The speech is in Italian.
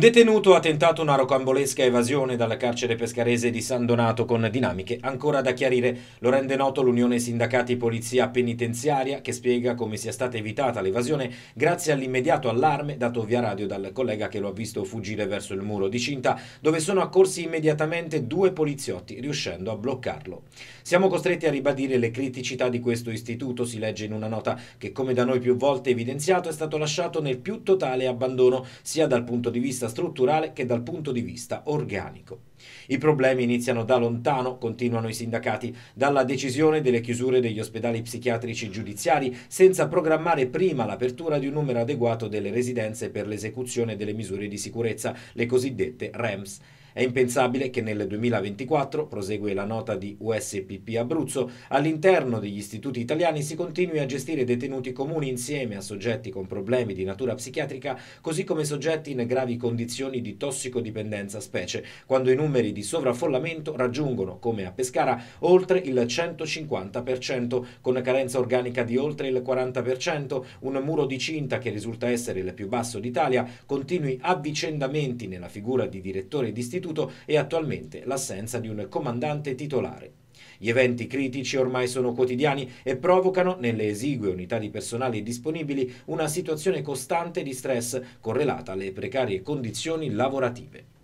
Un detenuto ha tentato una rocambolesca evasione dalla carcere pescarese di San Donato con dinamiche ancora da chiarire. Lo rende noto l'Unione Sindacati Polizia Penitenziaria che spiega come sia stata evitata l'evasione grazie all'immediato allarme dato via radio dal collega che lo ha visto fuggire verso il muro di cinta dove sono accorsi immediatamente due poliziotti riuscendo a bloccarlo. Siamo costretti a ribadire le criticità di questo istituto, si legge in una nota che come da noi più volte evidenziato è stato lasciato nel più totale abbandono sia dal punto di vista strutturale che dal punto di vista organico. I problemi iniziano da lontano, continuano i sindacati, dalla decisione delle chiusure degli ospedali psichiatrici giudiziari senza programmare prima l'apertura di un numero adeguato delle residenze per l'esecuzione delle misure di sicurezza, le cosiddette REMS. È impensabile che nel 2024, prosegue la nota di USPP Abruzzo, all'interno degli istituti italiani si continui a gestire detenuti comuni insieme a soggetti con problemi di natura psichiatrica, così come soggetti in gravi condizioni di tossicodipendenza, specie quando i numeri di sovraffollamento raggiungono, come a Pescara, oltre il 150%, con carenza organica di oltre il 40%, un muro di cinta che risulta essere il più basso d'Italia, continui avvicendamenti nella figura di direttore di istituto ripetuto e attualmente l'assenza di un comandante titolare. Gli eventi critici ormai sono quotidiani e provocano, nelle esigue unità di personale disponibili, una situazione costante di stress correlata alle precarie condizioni lavorative.